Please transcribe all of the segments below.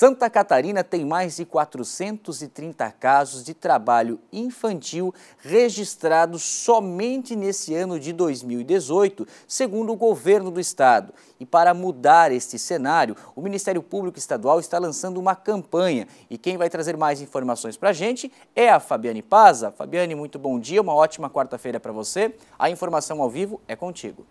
Santa Catarina tem mais de 430 casos de trabalho infantil registrados somente nesse ano de 2018, segundo o governo do estado. E para mudar este cenário, o Ministério Público Estadual está lançando uma campanha. E quem vai trazer mais informações para a gente é a Fabiane Paza. Fabiane, muito bom dia, uma ótima quarta-feira para você. A informação ao vivo é contigo.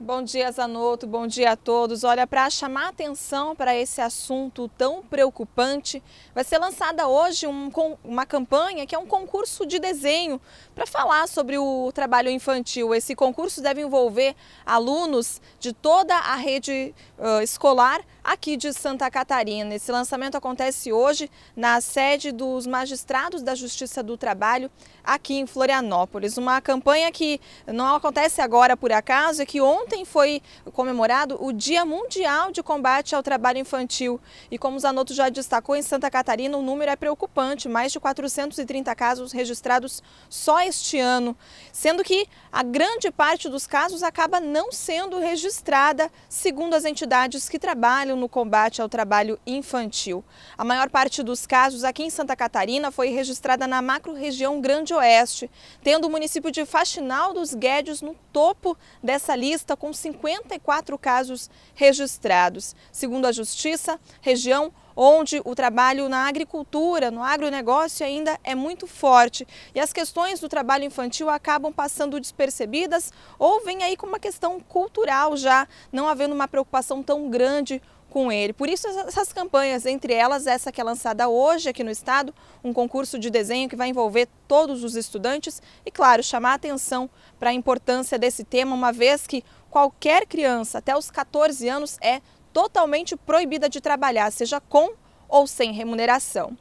Bom dia, Zanotto. Bom dia a todos. Olha, para chamar atenção para esse assunto tão preocupante, vai ser lançada hoje um, uma campanha que é um concurso de desenho para falar sobre o trabalho infantil. Esse concurso deve envolver alunos de toda a rede uh, escolar aqui de Santa Catarina. Esse lançamento acontece hoje na sede dos magistrados da Justiça do Trabalho aqui em Florianópolis. Uma campanha que não acontece agora por acaso, é que ontem foi comemorado o Dia Mundial de Combate ao Trabalho Infantil. E como o Zanotto já destacou, em Santa Catarina o número é preocupante, mais de 430 casos registrados só este ano, sendo que a grande parte dos casos acaba não sendo registrada, segundo as entidades que trabalham no combate ao trabalho infantil. A maior parte dos casos aqui em Santa Catarina foi registrada na macro-região Grande Oeste, tendo o município de Faxinal dos Guedes no topo dessa lista, com 54 casos registrados. Segundo a Justiça, região onde o trabalho na agricultura, no agronegócio ainda é muito forte e as questões do trabalho infantil acabam passando despercebidas ou vem aí com uma questão cultural já, não havendo uma preocupação tão grande com ele. Por isso essas campanhas, entre elas essa que é lançada hoje aqui no estado, um concurso de desenho que vai envolver todos os estudantes e, claro, chamar atenção para a importância desse tema, uma vez que qualquer criança até os 14 anos é totalmente proibida de trabalhar, seja com ou sem remuneração.